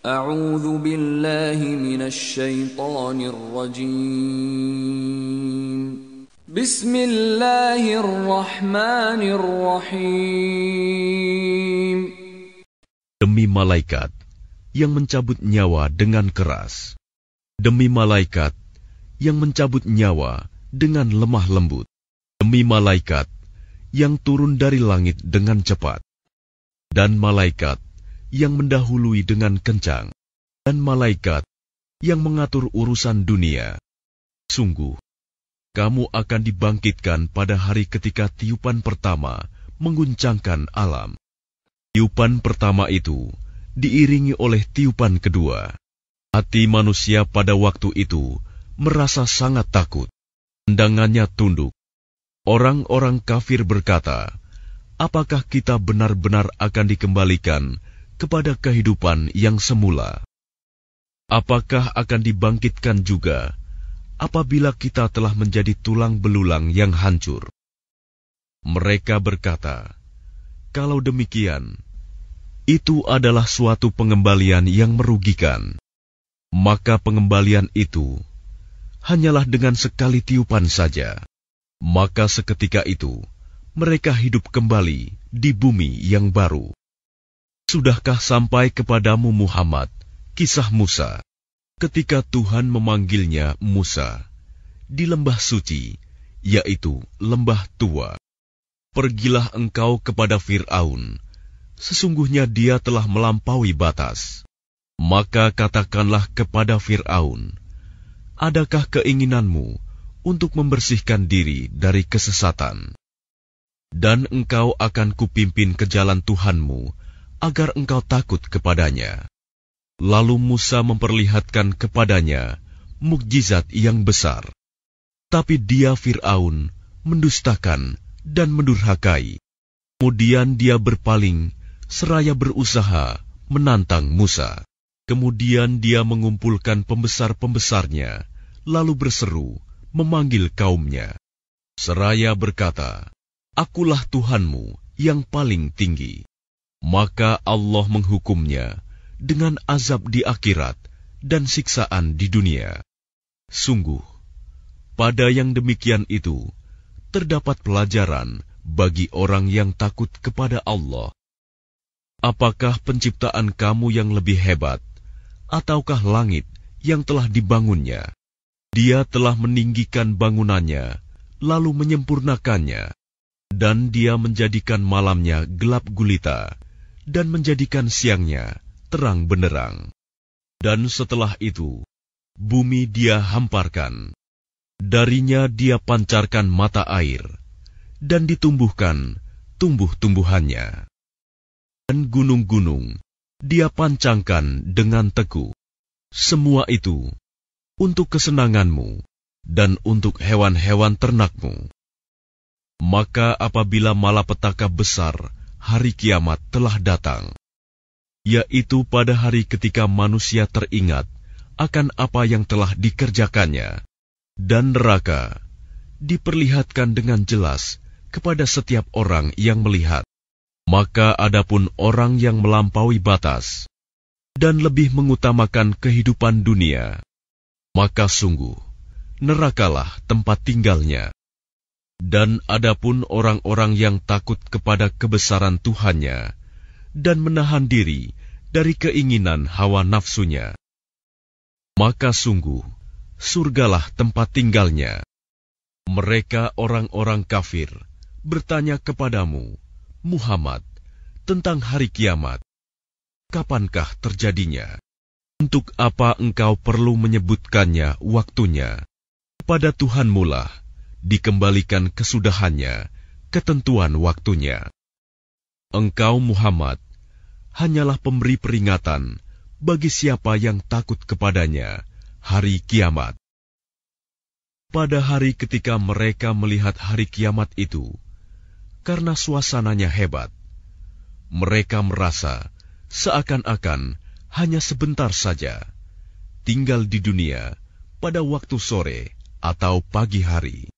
A'udzu billahi minasyaitonir rajim. Bismillahirrahmanirrahim. Demi malaikat yang mencabut nyawa dengan keras. Demi malaikat yang mencabut nyawa dengan lemah lembut. Demi malaikat yang turun dari langit dengan cepat. Dan malaikat yang mendahului dengan kencang, dan malaikat yang mengatur urusan dunia. Sungguh, kamu akan dibangkitkan pada hari ketika tiupan pertama mengguncangkan alam. Tiupan pertama itu diiringi oleh tiupan kedua. Hati manusia pada waktu itu merasa sangat takut. Pandangannya tunduk. Orang-orang kafir berkata, "Apakah kita benar-benar akan dikembalikan?" kepada kehidupan yang semula. Apakah akan dibangkitkan juga apabila kita telah menjadi tulang belulang yang hancur? Mereka berkata, "Kalau demikian, itu adalah suatu pengembalian yang merugikan, maka pengembalian itu hanyalah dengan sekali tiupan saja." Maka seketika itu mereka hidup kembali di bumi yang baru. Sudahkah sampai kepadamu Muhammad, kisah Musa, ketika Tuhan memanggilnya Musa di lembah suci, yaitu lembah tua. Pergilah engkau kepada Fir'aun, sesungguhnya dia telah melampaui batas. Maka katakanlah kepada Fir'aun, adakah keinginanmu untuk membersihkan diri dari kesesatan? Dan engkau akan kupimpin ke jalan Tuhanmu, agar engkau takut kepadanya. Lalu Musa memperlihatkan kepadanya mukjizat yang besar. Tapi dia Fir'aun mendustakan dan mendurhakai. Kemudian dia berpaling seraya berusaha menantang Musa. Kemudian dia mengumpulkan pembesar-pembesarnya, lalu berseru, memanggil kaumnya. Seraya berkata, Akulah Tuhanmu yang paling tinggi maka Allah menghukumnya dengan azab di akhirat dan siksaan di dunia. Sungguh, pada yang demikian itu terdapat pelajaran bagi orang yang takut kepada Allah. Apakah penciptaan kamu yang lebih hebat, ataukah langit yang telah dibangunnya? Dia telah meninggikan bangunannya, lalu menyempurnakannya, dan dia menjadikan malamnya gelap gulita dan menjadikan siangnya terang benderang. Dan setelah itu, bumi dia hamparkan. Darinya dia pancarkan mata air, dan ditumbuhkan tumbuh-tumbuhannya. Dan gunung-gunung dia pancangkan dengan teguh. Semua itu untuk kesenanganmu dan untuk hewan-hewan ternakmu. Maka apabila malapetaka besar hari kiamat telah datang, yaitu pada hari ketika manusia teringat akan apa yang telah dikerjakannya, dan neraka diperlihatkan dengan jelas kepada setiap orang yang melihat. Maka adapun orang yang melampaui batas dan lebih mengutamakan kehidupan dunia, maka sungguh nerakalah tempat tinggalnya. Dan adapun orang-orang yang takut kepada kebesaran Tuhannya dan menahan diri dari keinginan hawa nafsunya, maka sungguh surgalah tempat tinggalnya. Mereka orang-orang kafir bertanya kepadamu, Muhammad, tentang hari kiamat. Kapankah terjadinya? Untuk apa engkau perlu menyebutkannya waktunya? Pada Tuhan dikembalikan kesudahannya, ketentuan waktunya. Engkau Muhammad, hanyalah pemberi peringatan bagi siapa yang takut kepadanya hari kiamat. Pada hari ketika mereka melihat hari kiamat itu, karena suasananya hebat, mereka merasa seakan-akan hanya sebentar saja tinggal di dunia pada waktu sore atau pagi hari.